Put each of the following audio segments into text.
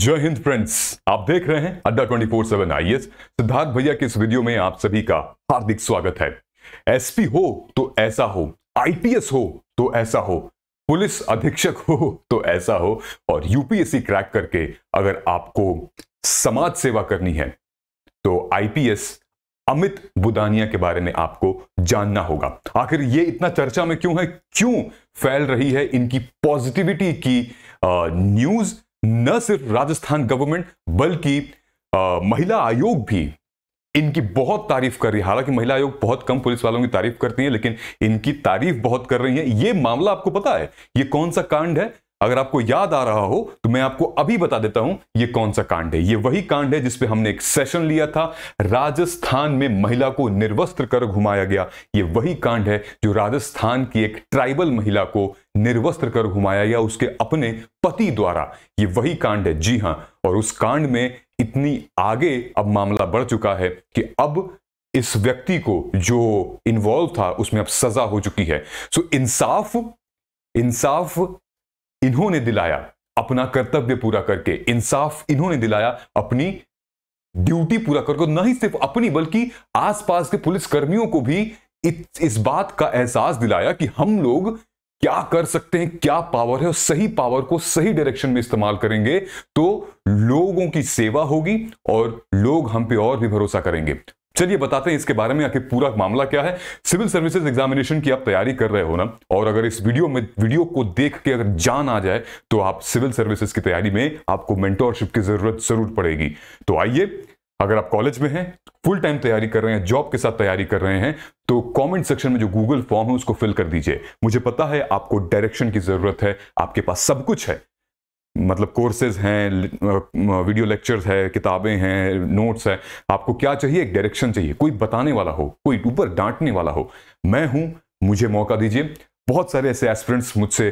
जय हिंद फ्रेंड्स आप देख रहे हैं अड्डा 24/7 फोर एस सिद्धार्थ भैया के इस वीडियो में आप सभी का हार्दिक स्वागत है एसपी हो तो ऐसा हो आईपीएस हो तो ऐसा हो पुलिस अधीक्षक हो तो ऐसा हो और यूपीएससी क्रैक करके अगर आपको समाज सेवा करनी है तो आईपीएस अमित बुदानिया के बारे में आपको जानना होगा आखिर ये इतना चर्चा में क्यों है क्यों फैल रही है इनकी पॉजिटिविटी की न्यूज़ न सिर्फ राजस्थान गवर्नमेंट बल्कि महिला आयोग भी इनकी बहुत तारीफ कर रही है हालांकि महिला आयोग बहुत कम पुलिस वालों की तारीफ करती है लेकिन इनकी तारीफ बहुत कर रही है यह मामला आपको पता है यह कौन सा कांड है अगर आपको याद आ रहा हो तो मैं आपको अभी बता देता हूं ये कौन सा कांड है ये वही कांड है जिसपे हमने एक सेशन लिया था राजस्थान में महिला को निर्वस्त्र कर घुमाया गया ये वही कांड है जो राजस्थान की एक ट्राइबल महिला को निर्वस्त्र कर घुमाया गया उसके अपने पति द्वारा ये वही कांड है जी हां और उस कांड में इतनी आगे अब मामला बढ़ चुका है कि अब इस व्यक्ति को जो इन्वॉल्व था उसमें अब सजा हो चुकी है सो इंसाफ इंसाफ इन्होंने दिलाया अपना कर्तव्य पूरा करके इंसाफ इन्होंने दिलाया अपनी ड्यूटी पूरा करके न ही सिर्फ अपनी बल्कि आसपास के पुलिसकर्मियों को भी इस बात का एहसास दिलाया कि हम लोग क्या कर सकते हैं क्या पावर है और सही पावर को सही डायरेक्शन में इस्तेमाल करेंगे तो लोगों की सेवा होगी और लोग हम पे और भी भरोसा करेंगे चलिए बताते हैं इसके बारे में आखिर पूरा मामला क्या है सिविल सर्विसेज एग्जामिनेशन की आप तैयारी कर रहे हो ना और अगर इस वीडियो में वीडियो को देख के अगर जान आ जाए तो आप सिविल सर्विसेज की तैयारी में आपको मेंटोरशिप की जरूरत जरूर पड़ेगी तो आइए अगर आप कॉलेज में हैं फुल टाइम तैयारी कर रहे हैं जॉब के साथ तैयारी कर रहे हैं तो कमेंट सेक्शन में जो गूगल फॉर्म है उसको फिल कर दीजिए मुझे पता है आपको डायरेक्शन की जरूरत है आपके पास सब कुछ है मतलब कोर्सेज हैं वीडियो लेक्चर्स है किताबें हैं नोट्स है आपको क्या चाहिए एक डायरेक्शन चाहिए कोई बताने वाला हो कोई ऊपर डांटने वाला हो मैं हूं मुझे मौका दीजिए बहुत सारे ऐसे एस्पिरेंट्स मुझसे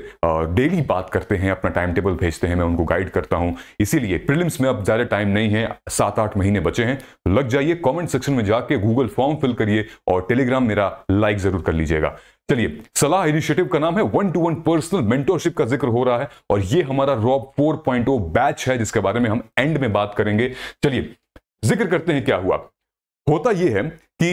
डेली बात करते हैं अपना टाइम टेबल भेजते हैं मैं उनको गाइड करता हूं इसीलिए प्रिलिम्स में अब ज़्यादा टाइम नहीं है सात आठ महीने बचे हैं लग जाइए कमेंट सेक्शन में जाके गूगल फॉर्म फिल करिए और टेलीग्राम मेरा लाइक ज़रूर कर लीजिएगा चलिए सलाह इनिशिएटिव का नाम है one two one personal mentorship का जिक्र हो रहा है और ये हमारा रॉब फोर बैच है जिसके बारे में हम एंड में बात करेंगे चलिए जिक्र करते हैं क्या हुआ होता यह है कि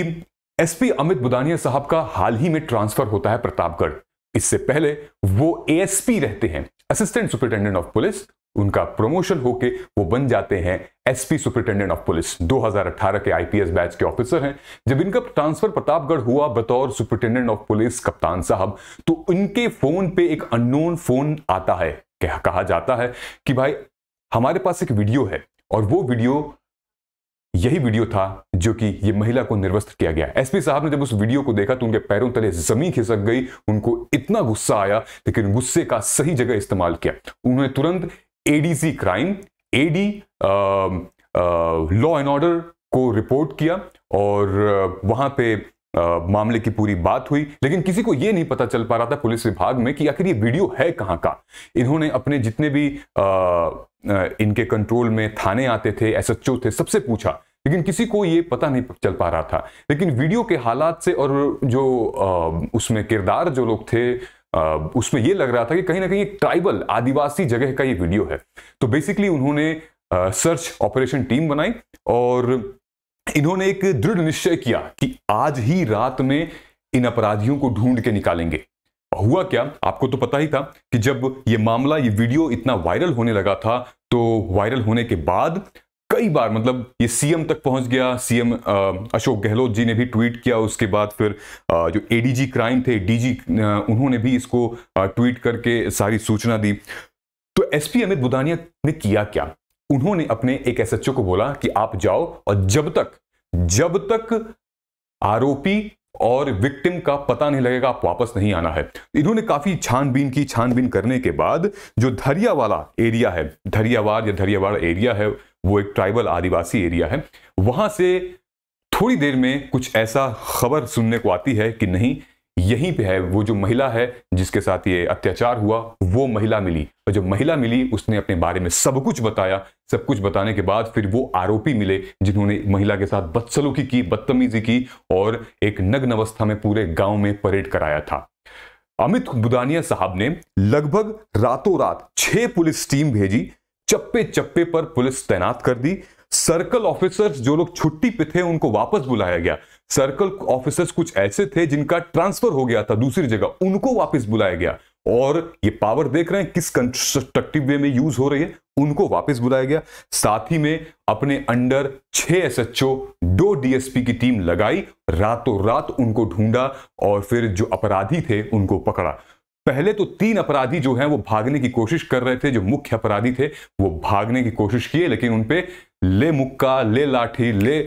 एसपी अमित बुदानिया साहब का हाल ही में ट्रांसफर होता है प्रतापगढ़ इससे पहले वो एएसपी रहते हैं असिस्टेंट सुपरिटेंडेंट ऑफ पुलिस उनका प्रमोशन होके वो बन जाते हैं एसपी सुपरिटेंडेंट ऑफ पुलिस 2018 के आईपीएस बैच के ऑफिसर हैं जब इनका ट्रांसफर प्रतापगढ़ हुआ बतौर सुपरिटेंडेंट ऑफ पुलिस कप्तान साहब तो इनके फोन पे एक अननोन फोन आता है कहा जाता है कि भाई हमारे पास एक वीडियो है और वो वीडियो यही वीडियो था जो कि ये महिला को निर्वस्त्र किया गया एसपी साहब ने जब उस वीडियो को देखा तो उनके पैरों तले जमीन खिसक गई उनको इतना गुस्सा आया लेकिन गुस्से का सही जगह इस्तेमाल किया उन्होंने तुरंत ADC crime AD law and order को रिपोर्ट किया और वहां पे आ, मामले की पूरी बात हुई लेकिन किसी को यह नहीं पता चल पा रहा था पुलिस विभाग में कि आखिर ये वीडियो है कहाँ का इन्होंने अपने जितने भी आ, आ, इनके कंट्रोल में थाने आते थे एसएचओ थे सबसे पूछा लेकिन किसी को ये पता नहीं चल पा रहा था लेकिन वीडियो के हालात से और जो आ, उसमें किरदार जो लोग थे आ, उसमें ये लग रहा था कि कहीं ना कहीं एक ट्राइबल आदिवासी जगह का ये वीडियो है तो बेसिकली उन्होंने सर्च ऑपरेशन टीम बनाई और इन्होंने एक दृढ़ निश्चय किया कि आज ही रात में इन अपराधियों को ढूंढ के निकालेंगे हुआ क्या आपको तो पता ही था कि जब ये मामला ये वीडियो इतना वायरल होने लगा था तो वायरल होने के बाद कई बार मतलब ये सीएम तक पहुंच गया सीएम अशोक गहलोत जी ने भी ट्वीट किया उसके बाद फिर आ, जो एडीजी क्राइम थे डीजी उन्होंने भी इसको आ, ट्वीट करके सारी सूचना दी तो एसपी अमित बुदानिया ने किया क्या उन्होंने अपने एक एसएचओ को बोला कि आप जाओ और जब तक जब तक आरोपी और विक्टिम का पता नहीं लगेगा आप वापस नहीं आना है इन्होंने काफी छानबीन की छानबीन करने के बाद जो धरिया वाला एरिया है धरियावाड़ या धरियावाड़ एरिया है वो एक ट्राइबल आदिवासी एरिया है वहां से थोड़ी देर में कुछ ऐसा खबर सुनने को आती है कि नहीं यहीं पे है वो जो महिला है जिसके साथ ये अत्याचार हुआ वो महिला मिली और जब महिला मिली उसने अपने बारे में सब कुछ बताया सब कुछ बताने के बाद फिर वो आरोपी मिले जिन्होंने महिला के साथ बदसलूकी की बदतमीजी की और एक नग्न अवस्था में पूरे गांव में परेड कराया था अमित बुदानिया साहब ने लगभग रातों रात छह पुलिस टीम भेजी चप्पे चप्पे पर पुलिस तैनात कर दी सर्कल ऑफिसर्स जो लोग छुट्टी पे थे उनको वापस बुलाया गया सर्कल ऑफिसर्स कुछ ऐसे थे जिनका ट्रांसफर हो गया था दूसरी जगह उनको वापस बुलाया गया और ये पावर देख रहे हैं किस कंस्ट्रक्टिव वे में यूज हो रही है उनको वापस बुलाया गया साथ ही में अपने अंडर छह एस ओ दो डीएसपी की टीम लगाई रातों रात उनको ढूंढा और फिर जो अपराधी थे उनको पकड़ा पहले तो तीन अपराधी जो हैं वो भागने की कोशिश कर रहे थे जो मुख्य अपराधी थे वो भागने की कोशिश किए लेकिन उनपे ले मुक्का ले लाठी ले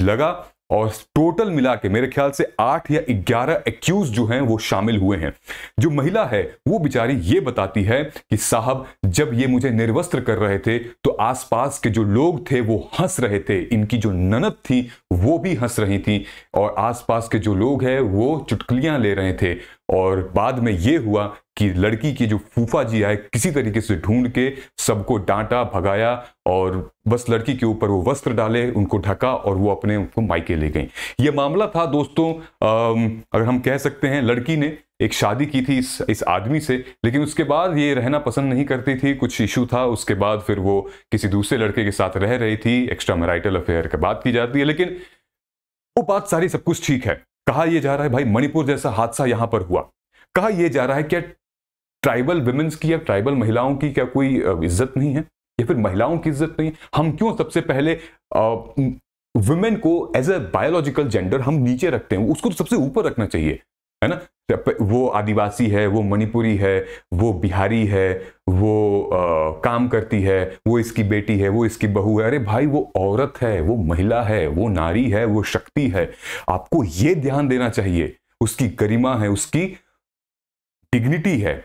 लगा और टोटल मिला के मेरे ख्याल से आठ या ग्यारह एक्यूज जो हैं वो शामिल हुए हैं जो महिला है वो बेचारी ये बताती है कि साहब जब ये मुझे निर्वस्त्र कर रहे थे तो आसपास के जो लोग थे वो हंस रहे थे इनकी जो ननद थी वो भी हंस रही थी और आसपास के जो लोग हैं वो चुटकलियां ले रहे थे और बाद में ये हुआ कि लड़की के जो फूफा जी आए किसी तरीके से ढूंढ के सबको डांटा भगाया और बस लड़की के ऊपर वो वस्त्र डाले उनको ढका और वो अपने उनको मायके ले गई ये मामला था दोस्तों अगर हम कह सकते हैं लड़की ने एक शादी की थी इस इस आदमी से लेकिन उसके बाद ये रहना पसंद नहीं करती थी कुछ इशू था उसके बाद फिर वो किसी दूसरे लड़के के साथ रह रही थी एक्स्ट्रा मैराइटल अफेयर की बात की जाती है लेकिन वो बात सारी सब कुछ ठीक है कहा यह जा रहा है भाई मणिपुर जैसा हादसा यहां पर हुआ कहा यह जा रहा है क्या ट्राइबल वुमेन्स की या ट्राइबल महिलाओं की क्या कोई इज्जत नहीं है या फिर महिलाओं की इज्जत नहीं है हम क्यों सबसे पहले वुमेन को एज ए बायोलॉजिकल जेंडर हम नीचे रखते हैं उसको तो सबसे ऊपर रखना चाहिए है ना वो आदिवासी है वो मणिपुरी है वो बिहारी है वो आ, काम करती है वो इसकी बेटी है वो इसकी बहू है अरे भाई वो औरत है वो महिला है वो नारी है वो शक्ति है आपको ये ध्यान देना चाहिए उसकी गरिमा है उसकी डिग्निटी है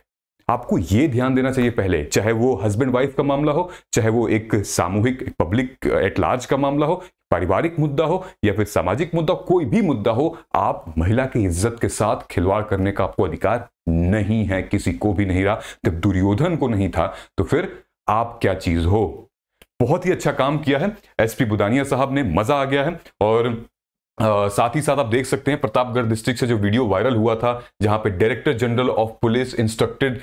आपको ये ध्यान देना चाहिए पहले चाहे वो हस्बैंड वाइफ का मामला हो चाहे वो एक सामूहिक पब्लिक एट लार्ज का मामला हो पारिवारिक मुद्दा हो या फिर सामाजिक मुद्दा कोई भी मुद्दा हो आप महिला की इज्जत के साथ खिलवाड़ करने का आपको अधिकार नहीं है किसी को भी नहीं रहा जब दुर्योधन को नहीं था तो फिर आप क्या चीज हो बहुत ही अच्छा काम किया है एसपी बुदानिया साहब ने मजा आ गया है और साथ ही साथ आप देख सकते हैं प्रतापगढ़ डिस्ट्रिक्ट से जो वीडियो वायरल हुआ था जहां पे director general of police instructed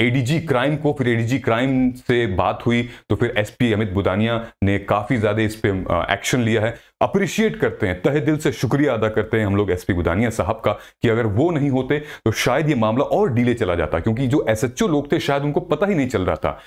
ADG crime को फिर एडीजी क्राइम से बात हुई तो फिर एसपी अमित बुदानिया ने काफी ज्यादा इस पे एक्शन लिया है अप्रिशिएट करते हैं तहे दिल से शुक्रिया अदा करते हैं हम लोग एसपी बुदानिया साहब का कि अगर वो नहीं होते तो शायद ये मामला और डीले चला जाता क्योंकि जो एस लोग थे शायद उनको पता ही नहीं चल रहा था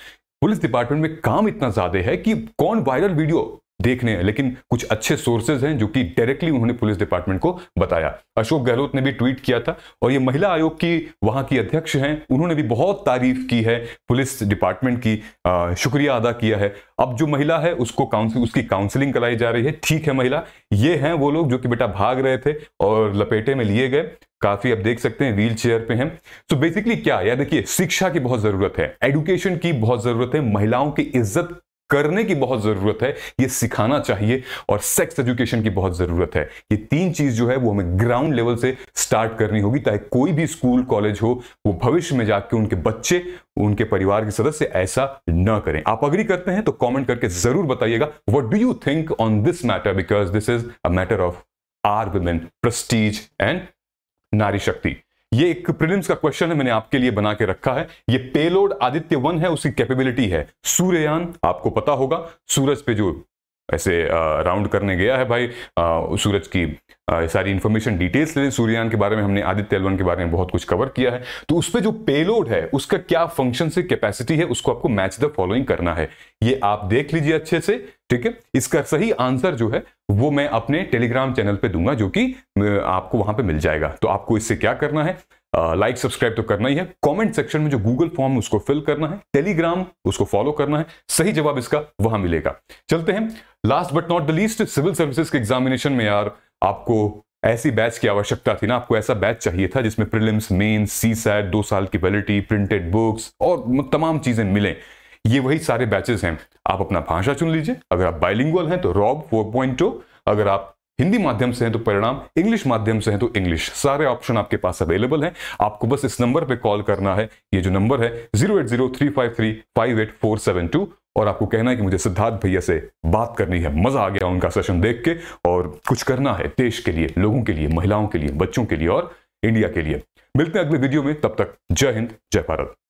पुलिस डिपार्टमेंट में काम इतना ज्यादा है कि कौन वायरल वीडियो देखने हैं लेकिन कुछ अच्छे सोर्सेज हैं जो कि डायरेक्टली उन्होंने पुलिस डिपार्टमेंट को बताया अशोक गहलोत ने भी ट्वीट किया था और ये महिला आयोग की वहां की अध्यक्ष हैं उन्होंने भी बहुत तारीफ की है पुलिस डिपार्टमेंट की आ, शुक्रिया अदा किया है अब जो महिला है उसको काउंसिल उसकी काउंसिलिंग कराई जा रही है ठीक है महिला ये हैं वो लोग जो कि बेटा भाग रहे थे और लपेटे में लिए गए काफी आप देख सकते हैं व्हील चेयर पे हैं तो बेसिकली क्या यार देखिए शिक्षा की बहुत जरूरत है एडुकेशन की बहुत जरूरत है महिलाओं की इज्जत करने की बहुत ज़रूरत है ये सिखाना चाहिए और सेक्स एजुकेशन की बहुत ज़रूरत है ये तीन चीज़ जो है वो हमें ग्राउंड लेवल से स्टार्ट करनी होगी ताकि कोई भी स्कूल कॉलेज हो वो भविष्य में जाके उनके बच्चे उनके परिवार के सदस्य ऐसा न करें आप अग्री करते हैं तो कॉमेंट करके जरूर बताइएगा what do you think on this matter because this is a matter of our women prestige and नारी शक्ति ये एक प्रीलिम्स का क्वेश्चन है मैंने आपके लिए बना के रखा है ये पेलोड आदित्य वन है उसकी कैपेबिलिटी है सूर्ययान आपको पता होगा सूरज पे जो ऐसे राउंड करने गया है भाई सूरज की सारी इन्फॉर्मेशन डिटेल्स ले सूर्यान के बारे में हमने आदित्य एलवन के बारे में बहुत कुछ कवर किया है तो उस पर जो पेलोड है उसका क्या फंक्शन से कैपेसिटी है उसको आपको मैच द फॉलोइंग करना है ये आप देख लीजिए अच्छे से ठीक है इसका सही आंसर जो है वो मैं अपने टेलीग्राम चैनल पर दूंगा जो कि आपको वहां पर मिल जाएगा तो आपको इससे क्या करना है लाइक सब्सक्राइब तो करना ही है कमेंट सेक्शन में जो गूगल फॉर्म उसको फिल करना है टेलीग्राम उसको फॉलो करना है सही जवाब इसका वहां मिलेगा चलते हैं last but not the least civil services के एग्जामिनेशन में यार आपको ऐसी बैच की आवश्यकता थी ना आपको ऐसा बैच चाहिए था जिसमें प्रिलिम्स मेन सी सैट दो साल की वैलिटी प्रिंटेड बुक्स और तमाम चीजें मिलें ये वही सारे बैचेस हैं आप अपना भाषा चुन लीजिए अगर आप बाइलिंगुअल हैं तो रॉब 4.0 अगर आप हिंदी माध्यम से है तो परिणाम इंग्लिश माध्यम से है तो इंग्लिश सारे ऑप्शन आपके पास अवेलेबल हैं आपको बस इस नंबर पे कॉल करना है ये जो नंबर है zero eight zero three five three five eight four seven two और आपको कहना है कि मुझे सिद्धार्थ भैया से बात करनी है मजा आ गया उनका सेशन देख के और कुछ करना है देश के लिए लोगों के लिए महिलाओं के लिए बच्चों के लिए और इंडिया के लिए मिलते हैं अगले वीडियो में तब तक जय हिंद जय भारत